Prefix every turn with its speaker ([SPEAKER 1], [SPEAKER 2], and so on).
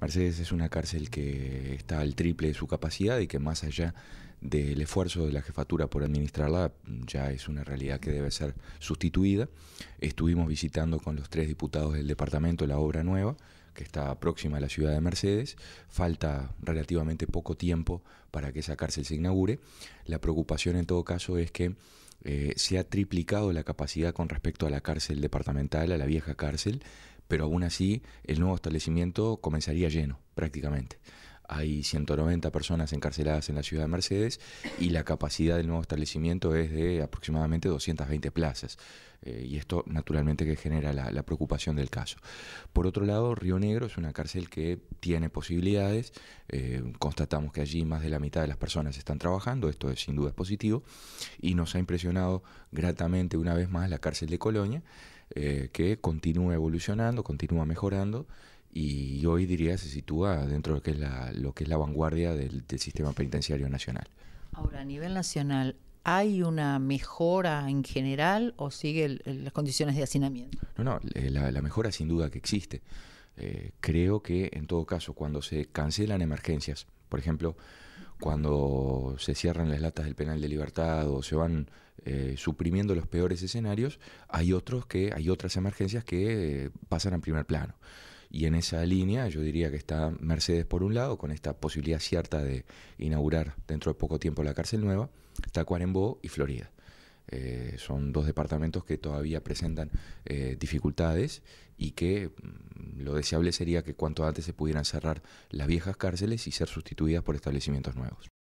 [SPEAKER 1] Mercedes es una cárcel que está al triple de su capacidad y que más allá del esfuerzo de la jefatura por administrarla ya es una realidad que debe ser sustituida. Estuvimos visitando con los tres diputados del departamento la obra nueva que está próxima a la ciudad de Mercedes. Falta relativamente poco tiempo para que esa cárcel se inaugure. La preocupación en todo caso es que eh, se ha triplicado la capacidad con respecto a la cárcel departamental, a la vieja cárcel, pero aún así el nuevo establecimiento comenzaría lleno prácticamente hay 190 personas encarceladas en la ciudad de Mercedes y la capacidad del nuevo establecimiento es de aproximadamente 220 plazas. Eh, y esto naturalmente que genera la, preocupación del caso. Por otro lado, Río Negro es una cárcel que tiene posibilidades, eh, constatamos que allí más de la mitad de las personas están trabajando, esto es sin duda es positivo, y nos ha impresionado gratamente una vez más la cárcel de Colonia, eh, que continúa evolucionando, continúa mejorando y hoy diría se sitúa dentro de lo que es la, lo que es la vanguardia del, sistema penitenciario nacional.
[SPEAKER 2] Ahora, a nivel nacional, ¿hay una mejora en general o sigue las condiciones de hacinamiento?
[SPEAKER 1] No, no, eh, la, mejora sin duda que existe. Eh, creo que en todo caso, cuando se cancelan emergencias, por ejemplo, cuando se cierran las latas del penal de libertad o se van eh, suprimiendo los peores escenarios, hay otros que, hay otras emergencias que pasan a primer plano. Y en esa línea yo diría que está Mercedes por un lado, con esta posibilidad cierta de inaugurar dentro de poco tiempo la cárcel nueva, está Cuarembó y Florida. Eh, son dos departamentos que todavía presentan eh, dificultades y que mm, lo deseable sería que cuanto antes se pudieran cerrar las viejas cárceles y ser sustituidas por establecimientos nuevos.